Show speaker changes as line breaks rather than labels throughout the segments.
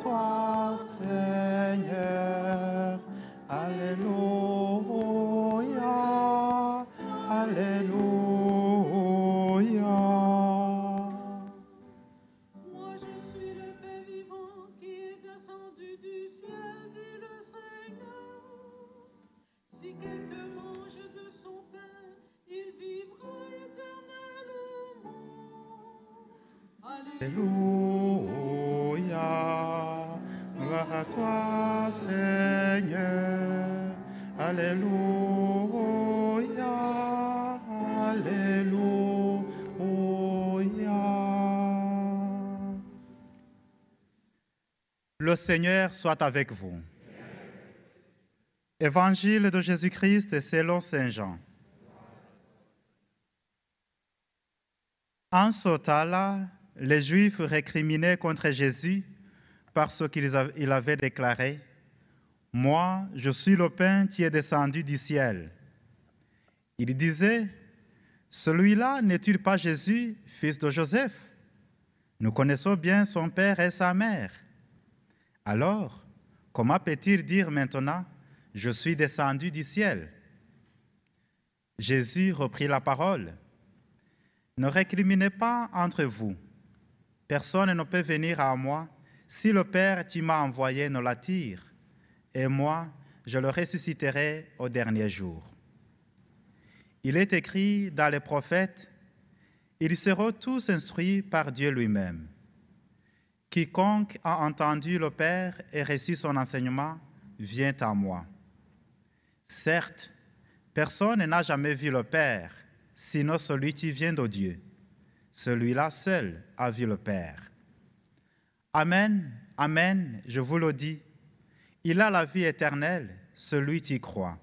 toi, Seigneur. Alléluia, Alléluia. Moi je suis le pain vivant qui est descendu du ciel, et le Seigneur. Si quelqu'un mange de son pain, il vivra éternellement. Alléluia. Le Seigneur soit avec vous. Évangile de Jésus-Christ selon Saint Jean. En ce temps-là, les Juifs récriminaient contre Jésus parce qu'il avait déclaré, Moi, je suis le pain qui est descendu du ciel. Il disait, Celui-là n'est-il pas Jésus, fils de Joseph Nous connaissons bien son père et sa mère. Alors, comment peut-il dire maintenant, je suis descendu du ciel Jésus reprit la parole. Ne récriminez pas entre vous. Personne ne peut venir à moi si le Père qui m'a envoyé ne l'attire, et moi, je le ressusciterai au dernier jour. Il est écrit dans les prophètes, ils seront tous instruits par Dieu lui-même. Quiconque a entendu le Père et reçu son enseignement vient à moi. Certes, personne n'a jamais vu le Père, sinon celui qui vient de Dieu. Celui-là seul a vu le Père. Amen, Amen, je vous le dis. Il a la vie éternelle, celui qui croit.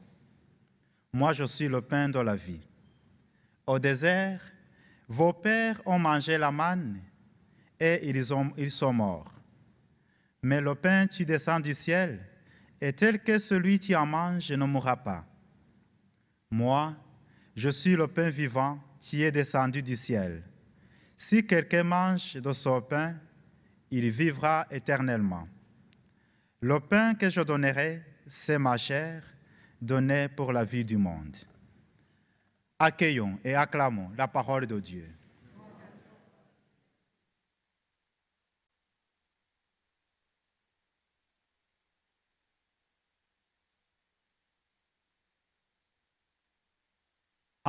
Moi, je suis le pain de la vie. Au désert, vos pères ont mangé la manne et ils, ont, sont morts. Mais le pain qui descend du ciel est tel que celui qui en mange ne mourra pas. Moi, je suis le pain vivant qui est descendu du ciel. Si quelqu'un mange de ce pain, il vivra éternellement. Le pain que je donnerai, c'est ma chair, donnée pour la vie du monde. Accueillons et acclamons la parole de Dieu.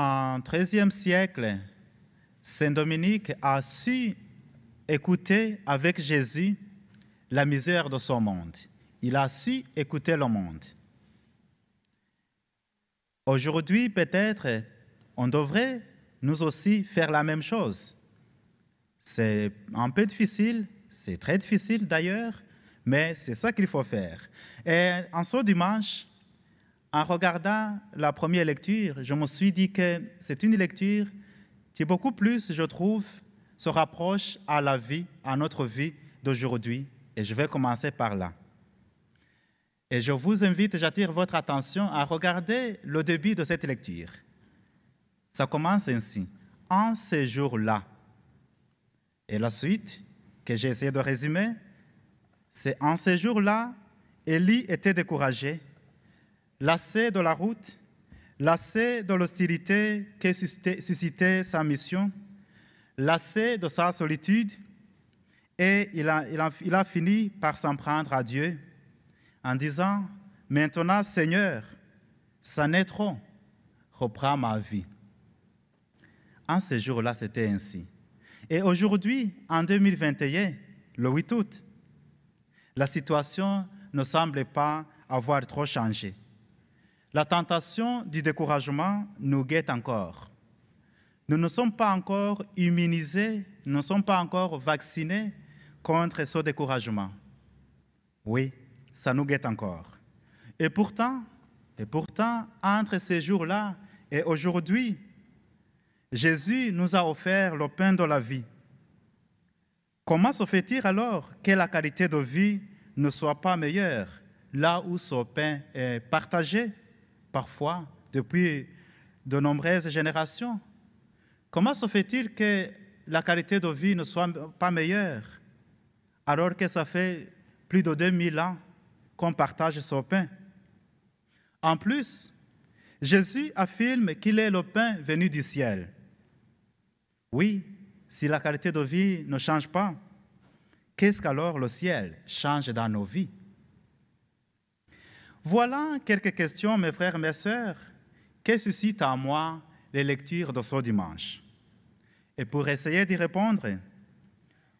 en 13e siècle, Saint Dominique a su écouter avec Jésus la misère de son monde. Il a su écouter le monde. Aujourd'hui, peut-être, on devrait nous aussi faire la même chose. C'est un peu difficile, c'est très difficile d'ailleurs, mais c'est ça qu'il faut faire. Et en ce dimanche, en regardant la première lecture, je me suis dit que c'est une lecture qui beaucoup plus, je trouve, se rapproche à la vie, à notre vie d'aujourd'hui. Et je vais commencer par là. Et je vous invite, j'attire votre attention à regarder le début de cette lecture. Ça commence ainsi. En ces jours-là. Et la suite, que j'ai essayé de résumer, c'est en ces jours-là, Elie était découragé lassé de la route, lassé de l'hostilité que suscitait sa mission, lassé de sa solitude, et il a, fini par s'en prendre à Dieu en disant, Maintenant Seigneur, ça n'est trop, reprends ma vie. En ce jour-là, c'était ainsi. Et aujourd'hui, en 2021, le 8 août, la situation ne semble pas avoir trop changé la tentation du découragement nous guette encore. Nous ne sommes pas encore immunisés, nous ne sommes pas encore vaccinés contre ce découragement. Oui, ça nous guette encore. Et pourtant, et pourtant, entre ces jours-là et aujourd'hui, Jésus nous a offert le pain de la vie. Comment se fait-il alors que la qualité de vie ne soit pas meilleure là où ce pain est partagé parfois depuis de nombreuses générations. Comment se fait-il que la qualité de vie ne soit pas meilleure alors que ça fait plus de 2000 ans qu'on partage ce pain En plus, Jésus affirme qu'il est le pain venu du ciel. Oui, si la qualité de vie ne change pas, qu'est-ce qu'alors le ciel change dans nos vies voilà quelques questions, mes frères, mes sœurs, que suscitent à moi les lectures de ce dimanche. Et pour essayer d'y répondre,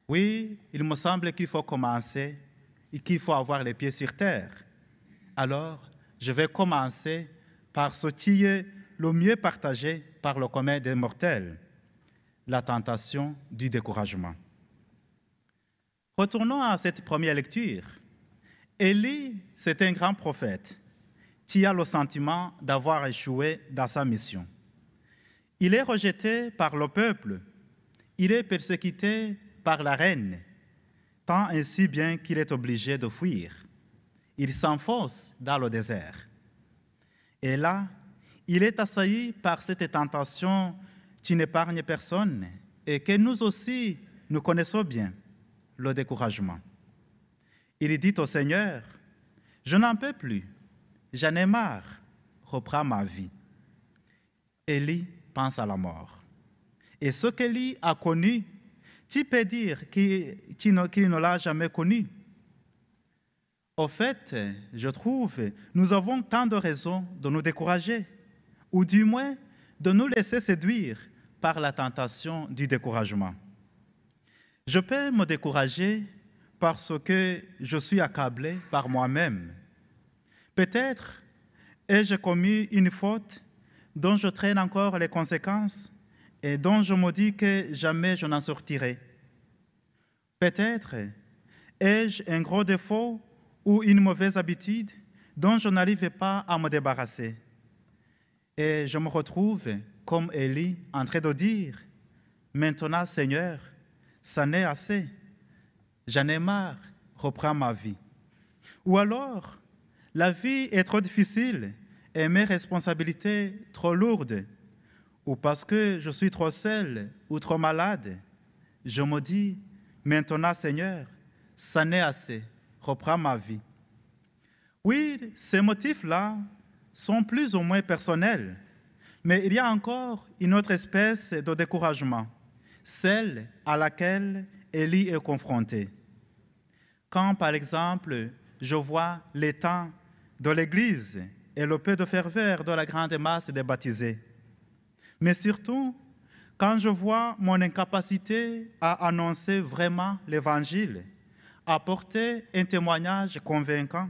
oui, il me semble qu'il faut commencer et qu'il faut avoir les pieds sur terre. Alors, je vais commencer par ce qui le mieux partagé par le commun des mortels, la tentation du découragement. Retournons à cette première lecture. Élie, c'est un grand prophète qui a le sentiment d'avoir échoué dans sa mission. Il est rejeté par le peuple, il est persécuté par la reine, tant ainsi bien qu'il est obligé de fuir. Il s'enfonce dans le désert. Et là, il est assailli par cette tentation qui n'épargne personne et que nous aussi, nous connaissons bien, le découragement. Il dit au Seigneur, je n'en peux plus, j'en ai marre, reprends ma vie. Élie pense à la mort. Et ce qu'Élie a connu, tu peux dire qu'il ne, ne l'a jamais connu. Au fait, je trouve, nous avons tant de raisons de nous décourager, ou du moins de nous laisser séduire par la tentation du découragement. Je peux me décourager parce que je suis accablé par moi-même. Peut-être ai-je commis une faute dont je traîne encore les conséquences et dont je me dis que jamais je n'en sortirai. Peut-être ai-je un gros défaut ou une mauvaise habitude dont je n'arrive pas à me débarrasser. Et je me retrouve, comme Élie, en train de dire, Maintenant Seigneur, ça n'est assez j'en ai marre, reprends ma vie. Ou alors, la vie est trop difficile et mes responsabilités trop lourdes. Ou parce que je suis trop seul ou trop malade, je me dis, maintenant Seigneur, ça n'est assez, reprends ma vie. Oui, ces motifs-là sont plus ou moins personnels, mais il y a encore une autre espèce de découragement, celle à laquelle Elie est confrontée. Quand, par exemple, je vois les temps de l'Église et le peu de ferveur de la grande masse des baptisés. Mais surtout, quand je vois mon incapacité à annoncer vraiment l'Évangile, à porter un témoignage convaincant,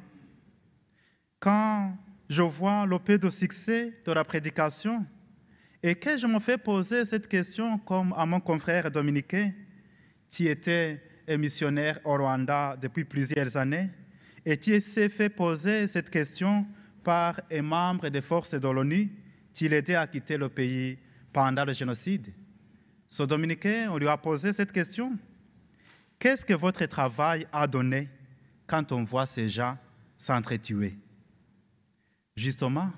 quand je vois le peu de succès de la prédication et que je me fais poser cette question comme à mon confrère dominicain, qui était et missionnaire au Rwanda depuis plusieurs années et qui s'est fait poser cette question par un membre des forces de l'ONU qui l'aidait à quitter le pays pendant le génocide. Ce dominicain, on lui a posé cette question. Qu'est-ce que votre travail a donné quand on voit ces gens s'entretuer Justement,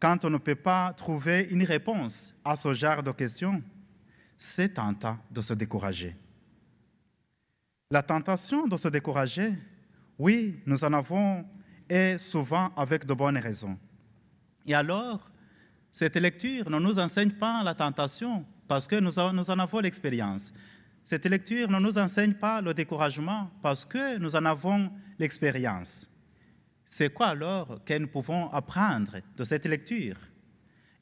quand on ne peut pas trouver une réponse à ce genre de questions, c'est tentant de se décourager. La tentation de se décourager, oui, nous en avons et souvent avec de bonnes raisons. Et alors, cette lecture ne nous enseigne pas la tentation parce que nous en avons l'expérience. Cette lecture ne nous enseigne pas le découragement parce que nous en avons l'expérience. C'est quoi alors que nous pouvons apprendre de cette lecture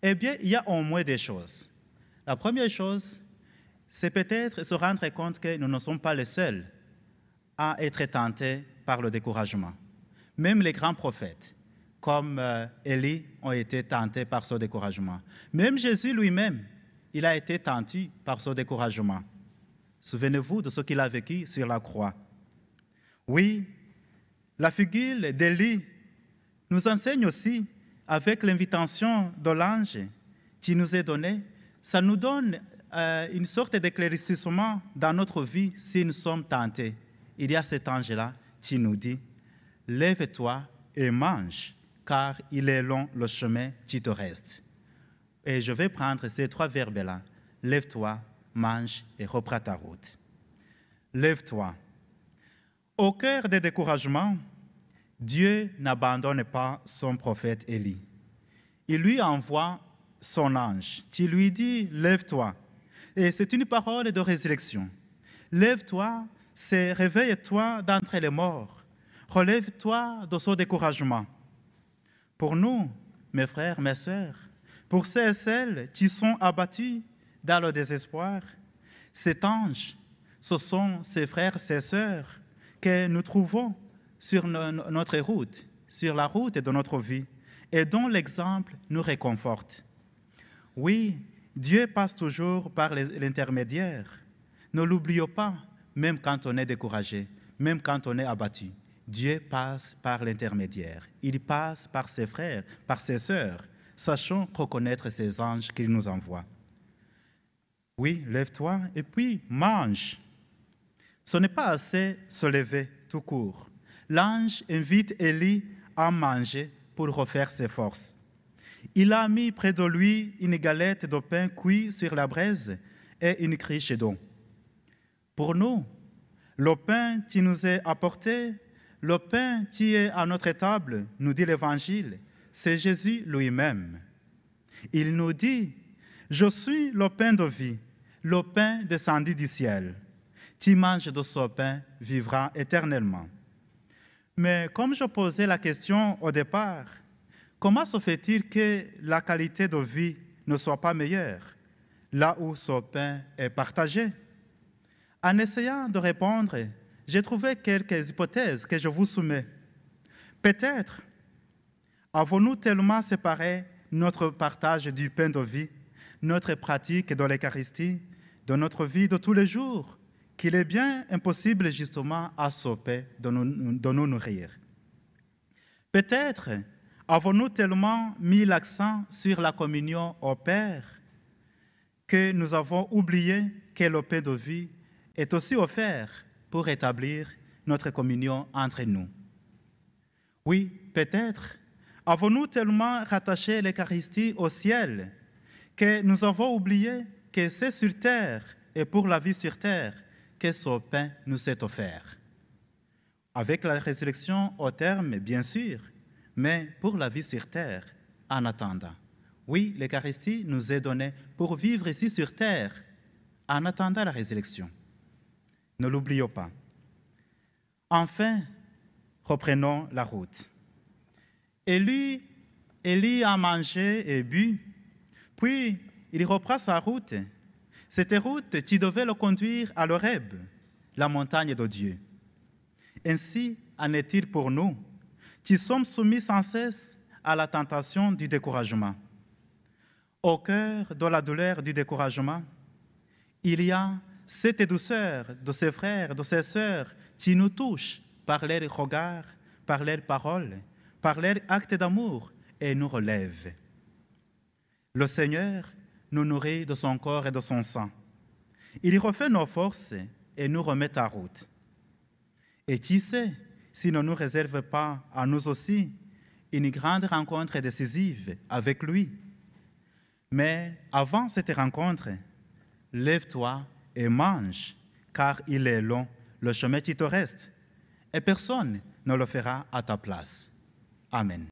Eh bien, il y a au moins des choses. La première chose, c'est peut-être se rendre compte que nous ne sommes pas les seuls à être tenté par le découragement. Même les grands prophètes, comme euh, Élie, ont été tentés par ce découragement. Même Jésus lui-même, il a été tenté par ce découragement. Souvenez-vous de ce qu'il a vécu sur la croix. Oui, la figure d'Élie nous enseigne aussi, avec l'invitation de l'ange qui nous est donnée, ça nous donne euh, une sorte d'éclaircissement dans notre vie si nous sommes tentés il y a cet ange-là qui nous dit, lève-toi et mange, car il est long le chemin qui te reste. Et je vais prendre ces trois verbes-là. Lève-toi, mange et reprends ta route. Lève-toi. Au cœur des découragements, Dieu n'abandonne pas son prophète Élie. Il lui envoie son ange qui lui dit, lève-toi. Et c'est une parole de résurrection. Lève-toi c'est réveille-toi d'entre les morts, relève-toi de ce découragement. Pour nous, mes frères, mes sœurs, pour ceux et celles qui sont abattus dans le désespoir, cet ange, ce sont ces frères, ces sœurs que nous trouvons sur notre route, sur la route de notre vie, et dont l'exemple nous réconforte. Oui, Dieu passe toujours par l'intermédiaire. Ne l'oublions pas, même quand on est découragé, même quand on est abattu. Dieu passe par l'intermédiaire. Il passe par ses frères, par ses sœurs. Sachons reconnaître ces anges qu'il nous envoie. Oui, lève-toi et puis mange. Ce n'est pas assez se lever tout court. L'ange invite Élie à manger pour refaire ses forces. Il a mis près de lui une galette de pain cuit sur la braise et une cruche d'eau pour nous. Le pain qui nous est apporté, le pain qui est à notre table, nous dit l'Évangile, c'est Jésus lui-même. Il nous dit, je suis le pain de vie, le pain descendu du ciel. Qui mange de ce pain vivra éternellement. Mais comme je posais la question au départ, comment se fait-il que la qualité de vie ne soit pas meilleure là où ce pain est partagé? En essayant de répondre, j'ai trouvé quelques hypothèses que je vous soumets. Peut-être avons-nous tellement séparé notre partage du pain de vie, notre pratique de l'Eucharistie, de notre vie de tous les jours, qu'il est bien impossible justement à ce de de nous nourrir. Peut-être avons-nous tellement mis l'accent sur la communion au Père que nous avons oublié que le pain de vie est aussi offert pour établir notre communion entre nous. Oui, peut-être avons-nous tellement rattaché l'Eucharistie au ciel que nous avons oublié que c'est sur terre et pour la vie sur terre que ce pain nous est offert. Avec la résurrection au terme, bien sûr, mais pour la vie sur terre, en attendant. Oui, l'Eucharistie nous est donnée pour vivre ici sur terre, en attendant la résurrection. Ne l'oublions pas. Enfin, reprenons la route. Élie, a mangé et bu, puis il reprend sa route. Cette route qui devait le conduire à l'Oreb, la montagne de Dieu. Ainsi en est-il pour nous, qui sommes soumis sans cesse à la tentation du découragement. Au cœur de la douleur du découragement, il y a cette douceur de ses frères, de ses sœurs, qui nous touchent par leurs regards, par leurs paroles, par leurs actes d'amour et nous relève. Le Seigneur nous nourrit de son corps et de son sang. Il refait nos forces et nous remet à route. Et qui sait s'il ne nous réserve pas à nous aussi une grande rencontre décisive avec lui. Mais avant cette rencontre, lève-toi et mange, car il est long le chemin qui te reste, et personne ne le fera à ta place. Amen.